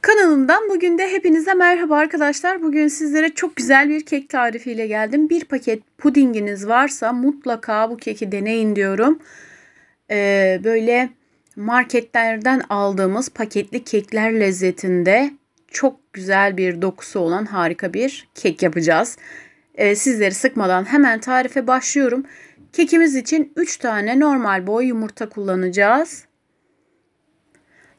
Kanalımdan bugün de hepinize merhaba arkadaşlar. Bugün sizlere çok güzel bir kek tarifiyle geldim. Bir paket pudinginiz varsa mutlaka bu keki deneyin diyorum. Ee, böyle marketlerden aldığımız paketli kekler lezzetinde çok güzel bir dokusu olan harika bir kek yapacağız. Ee, sizleri sıkmadan hemen tarife başlıyorum. Kekimiz için 3 tane normal boy yumurta kullanacağız.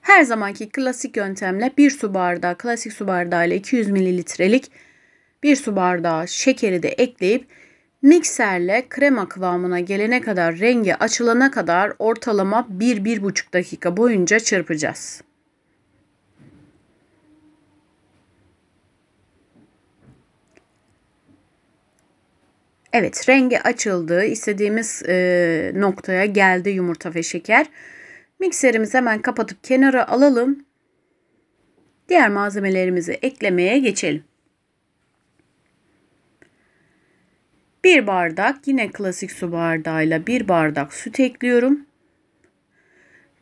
Her zamanki klasik yöntemle bir su bardağı, klasik su bardağı ile 200 mililitrelik bir su bardağı şekeri de ekleyip mikserle krema kıvamına gelene kadar rengi açılana kadar ortalama 1-1,5 dakika boyunca çırpacağız. Evet rengi açıldı. istediğimiz e, noktaya geldi yumurta ve şeker. Mikserimizi hemen kapatıp kenara alalım. Diğer malzemelerimizi eklemeye geçelim. Bir bardak yine klasik su bardağıyla bir bardak süt ekliyorum.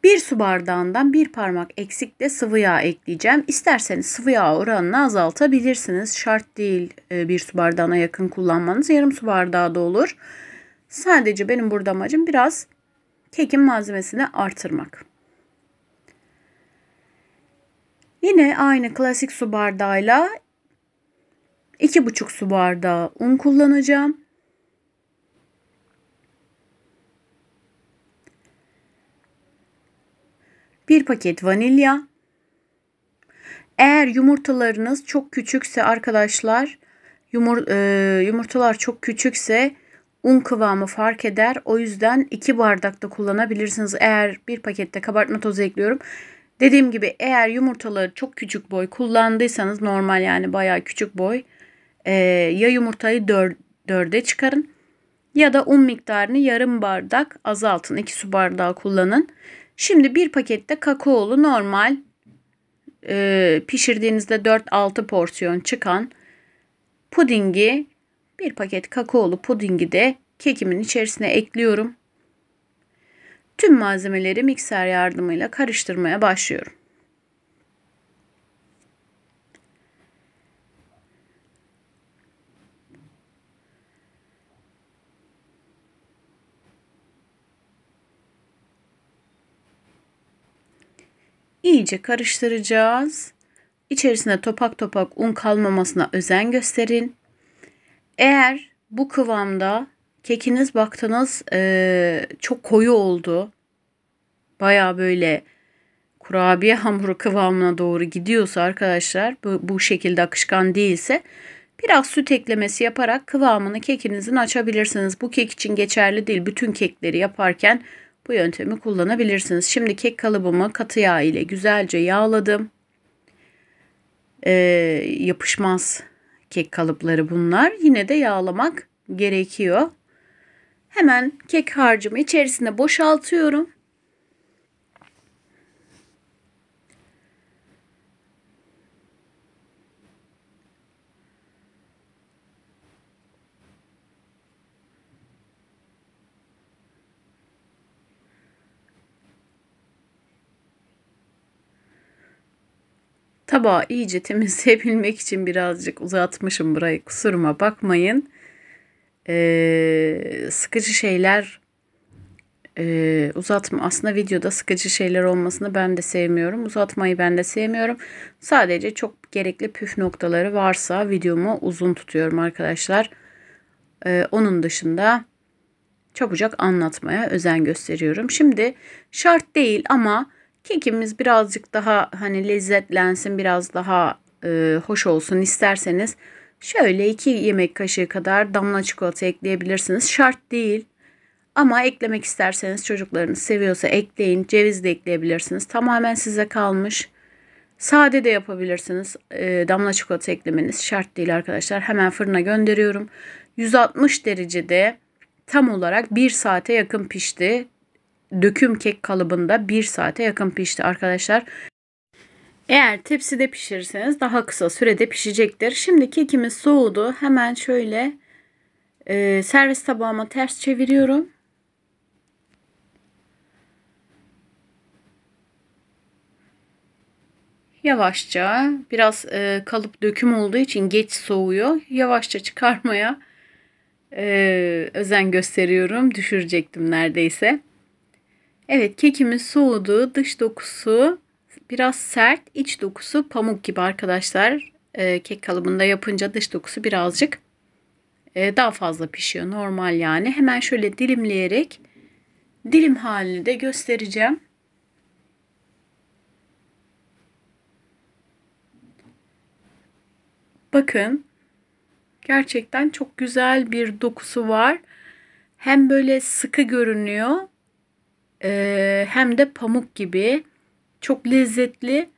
Bir su bardağından bir parmak eksik de sıvı yağ ekleyeceğim. İsterseniz sıvı yağ oranını azaltabilirsiniz. Şart değil e, bir su bardağına yakın kullanmanız. Yarım su bardağı da olur. Sadece benim burada amacım biraz kekin malzemesini artırmak. Yine aynı klasik su bardağıyla 2,5 su bardağı un kullanacağım. Bir paket vanilya. Eğer yumurtalarınız çok küçükse arkadaşlar, yumur, e, yumurtalar çok küçükse un kıvamı fark eder. O yüzden 2 bardak da kullanabilirsiniz. Eğer bir pakette kabartma tozu ekliyorum. Dediğim gibi eğer yumurtaları çok küçük boy kullandıysanız normal yani bayağı küçük boy e, ya yumurtayı dör, dörde çıkarın ya da un miktarını yarım bardak azaltın. 2 su bardağı kullanın. Şimdi bir pakette kakaolu normal e, pişirdiğinizde 4-6 porsiyon çıkan pudingi bir paket kakaolu pudingi de kekimin içerisine ekliyorum. Tüm malzemeleri mikser yardımıyla karıştırmaya başlıyorum. İyice karıştıracağız. İçerisine topak topak un kalmamasına özen gösterin. Eğer bu kıvamda kekiniz baktınız e, çok koyu oldu. Baya böyle kurabiye hamuru kıvamına doğru gidiyorsa arkadaşlar bu, bu şekilde akışkan değilse biraz süt eklemesi yaparak kıvamını kekinizin açabilirsiniz. Bu kek için geçerli değil. Bütün kekleri yaparken bu yöntemi kullanabilirsiniz. Şimdi kek kalıbımı katı yağ ile güzelce yağladım. Ee, yapışmaz Kek kalıpları bunlar. Yine de yağlamak gerekiyor. Hemen kek harcımı içerisine boşaltıyorum. Tabağı iyice temizleyebilmek için birazcık uzatmışım burayı kusuruma bakmayın. Ee, sıkıcı şeyler e, uzatma aslında videoda sıkıcı şeyler olmasını ben de sevmiyorum. Uzatmayı ben de sevmiyorum. Sadece çok gerekli püf noktaları varsa videomu uzun tutuyorum arkadaşlar. Ee, onun dışında çabucak anlatmaya özen gösteriyorum. Şimdi şart değil ama Kekimiz birazcık daha hani lezzetlensin, biraz daha e, hoş olsun isterseniz şöyle 2 yemek kaşığı kadar damla çikolata ekleyebilirsiniz. Şart değil. Ama eklemek isterseniz çocuklarınız seviyorsa ekleyin. Ceviz de ekleyebilirsiniz. Tamamen size kalmış. Sade de yapabilirsiniz. E, damla çikolata eklemeniz şart değil arkadaşlar. Hemen fırına gönderiyorum. 160 derecede tam olarak 1 saate yakın pişti döküm kek kalıbında 1 saate yakın pişti arkadaşlar. Eğer tepside pişirirseniz daha kısa sürede pişecektir. Şimdi kekimiz soğudu. Hemen şöyle e, servis tabağıma ters çeviriyorum. Yavaşça biraz e, kalıp döküm olduğu için geç soğuyor. Yavaşça çıkarmaya e, özen gösteriyorum. Düşürecektim neredeyse. Evet kekimiz soğudu. Dış dokusu biraz sert. iç dokusu pamuk gibi arkadaşlar. E, kek kalıbında yapınca dış dokusu birazcık e, daha fazla pişiyor. Normal yani. Hemen şöyle dilimleyerek dilim halini de göstereceğim. Bakın gerçekten çok güzel bir dokusu var. Hem böyle sıkı görünüyor e, hem de pamuk gibi çok lezzetli,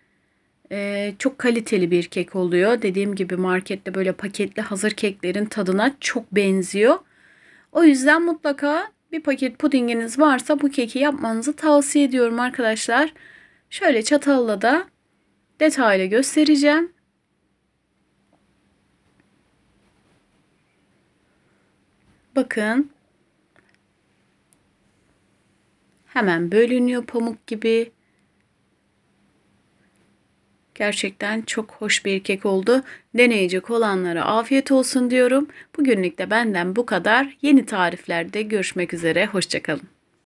e, çok kaliteli bir kek oluyor. Dediğim gibi markette böyle paketli hazır keklerin tadına çok benziyor. O yüzden mutlaka bir paket pudinginiz varsa bu keki yapmanızı tavsiye ediyorum arkadaşlar. Şöyle çatalla da detaylı göstereceğim. Bakın hemen bölünüyor pamuk gibi. Gerçekten çok hoş bir kek oldu. Deneyecek olanlara afiyet olsun diyorum. Bugünlük de benden bu kadar. Yeni tariflerde görüşmek üzere. Hoşçakalın.